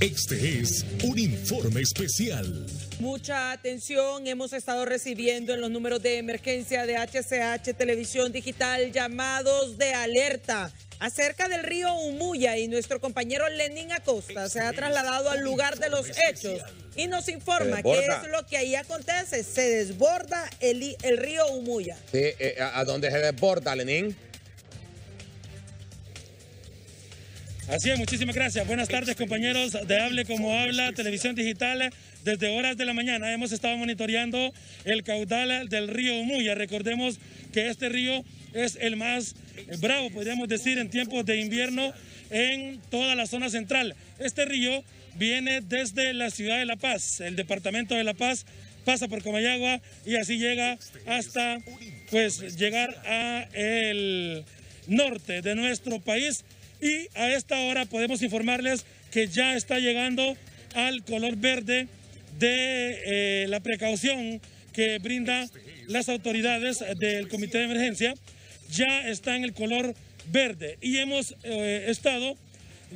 Este es un informe especial. Mucha atención, hemos estado recibiendo en los números de emergencia de HCH Televisión Digital llamados de alerta acerca del río Humuya y nuestro compañero Lenín Acosta se ha trasladado al lugar de los hechos y nos informa qué es lo que ahí acontece. Se desborda el, río Humuya. Eh, ¿a dónde se desborda, Lenín? Así es, muchísimas gracias. Buenas tardes, compañeros de Hable como Habla, Televisión Digital. Desde horas de la mañana hemos estado monitoreando el caudal del río Muya. Recordemos que este río es el más bravo, podríamos decir, en tiempos de invierno en toda la zona central. Este río viene desde la ciudad de La Paz, el departamento de La Paz, pasa por Comayagua y así llega hasta, pues, llegar a el norte de nuestro país y a esta hora podemos informarles que ya está llegando al color verde de eh, la precaución que brinda las autoridades del Comité de Emergencia. Ya está en el color verde y hemos eh, estado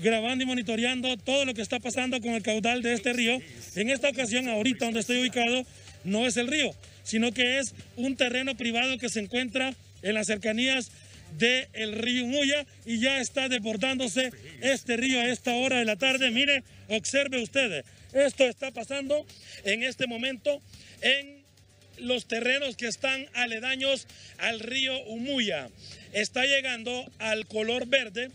grabando y monitoreando todo lo que está pasando con el caudal de este río. En esta ocasión, ahorita donde estoy ubicado, no es el río, sino que es un terreno privado que se encuentra en las cercanías del el río Humuya y ya está desbordándose este río a esta hora de la tarde. Mire, observe ustedes, esto está pasando en este momento en los terrenos que están aledaños al río Umuya. Está llegando al color verde,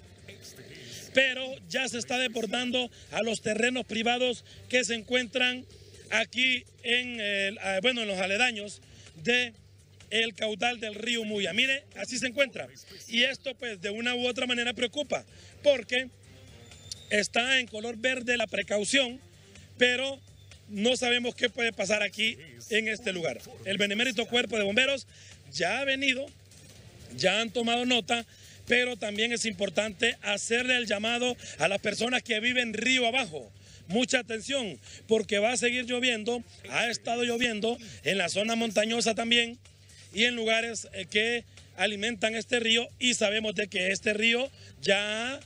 pero ya se está desbordando a los terrenos privados que se encuentran aquí en, eh, bueno, en los aledaños de el caudal del río Muya. Mire, así se encuentra. Y esto pues de una u otra manera preocupa, porque está en color verde la precaución, pero no sabemos qué puede pasar aquí en este lugar. El benemérito cuerpo de bomberos ya ha venido, ya han tomado nota, pero también es importante hacerle el llamado a las personas que viven río abajo mucha atención porque va a seguir lloviendo, ha estado lloviendo en la zona montañosa también y en lugares eh, que alimentan este río y sabemos de que este río ya ha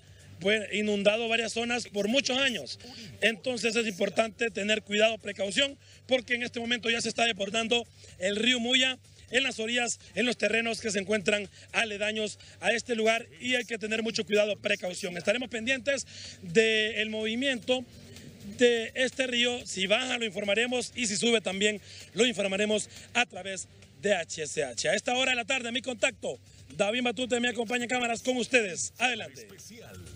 inundado varias zonas por muchos años. Entonces es importante tener cuidado, precaución, porque en este momento ya se está deportando el río Muya en las orillas, en los terrenos que se encuentran aledaños a este lugar y hay que tener mucho cuidado, precaución. Estaremos pendientes del movimiento de este río. Si baja lo informaremos y si sube también lo informaremos a través de DHSH. A esta hora de la tarde, mi contacto, David Matute me acompaña en cámaras con ustedes. Adelante.